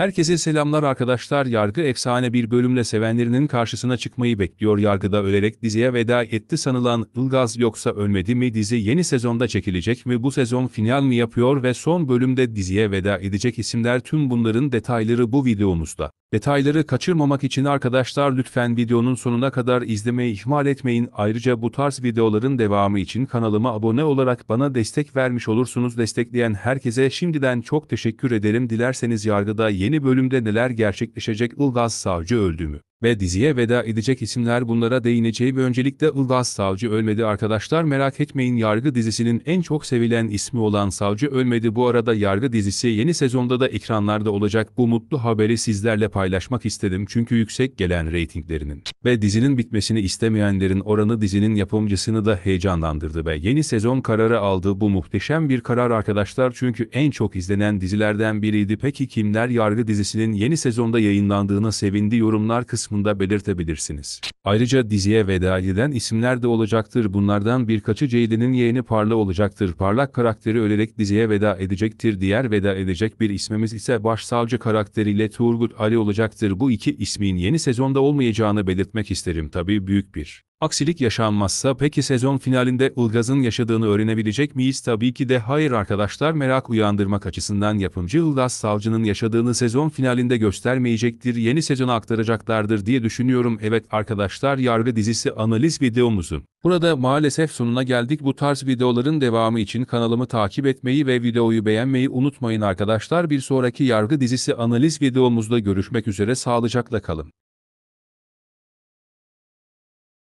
Herkese selamlar arkadaşlar. Yargı efsane bir bölümle sevenlerinin karşısına çıkmayı bekliyor. Yargıda ölerek diziye veda etti sanılan Ilgaz yoksa ölmedi mi dizi yeni sezonda çekilecek mi bu sezon final mi yapıyor ve son bölümde diziye veda edecek isimler tüm bunların detayları bu videomuzda. Detayları kaçırmamak için arkadaşlar lütfen videonun sonuna kadar izlemeyi ihmal etmeyin. Ayrıca bu tarz videoların devamı için kanalıma abone olarak bana destek vermiş olursunuz. Destekleyen herkese şimdiden çok teşekkür ederim. Dilerseniz yargıda yeni Yeni bölümde neler gerçekleşecek Ilgaz Savcı öldü mü? ve diziye veda edecek isimler bunlara değineceğim. Öncelikle Ilgaz Savcı Ölmedi arkadaşlar merak etmeyin Yargı dizisinin en çok sevilen ismi olan Savcı Ölmedi bu arada Yargı dizisi yeni sezonda da ekranlarda olacak bu mutlu haberi sizlerle paylaşmak istedim çünkü yüksek gelen reytinglerinin ve dizinin bitmesini istemeyenlerin oranı dizinin yapımcısını da heyecanlandırdı ve yeni sezon kararı aldı bu muhteşem bir karar arkadaşlar çünkü en çok izlenen dizilerden biriydi peki kimler Yargı dizisinin yeni sezonda yayınlandığına sevindi yorumlar kısmı kısmında belirtebilirsiniz. Ayrıca diziye veda eden isimler de olacaktır. Bunlardan birkaçı Ceylin'in yeğeni Parla olacaktır. Parlak karakteri ölerek diziye veda edecektir. Diğer veda edecek bir ismimiz ise başsavcı karakteriyle Turgut Ali olacaktır. Bu iki ismin yeni sezonda olmayacağını belirtmek isterim. Tabii büyük bir aksilik yaşanmazsa peki sezon finalinde Ilgaz'ın yaşadığını öğrenebilecek miyiz? Tabii ki de hayır arkadaşlar merak uyandırmak açısından yapımcı Ilgaz Savcı'nın yaşadığını sezon finalinde göstermeyecektir. Yeni sezona aktaracaklardır diye düşünüyorum. Evet arkadaşlar Yaşlar Yargı dizisi analiz videomuzu. Burada maalesef sonuna geldik. Bu tarz videoların devamı için kanalımı takip etmeyi ve videoyu beğenmeyi unutmayın arkadaşlar. Bir sonraki yargı dizisi analiz videomuzda görüşmek üzere sağlıcakla kalın.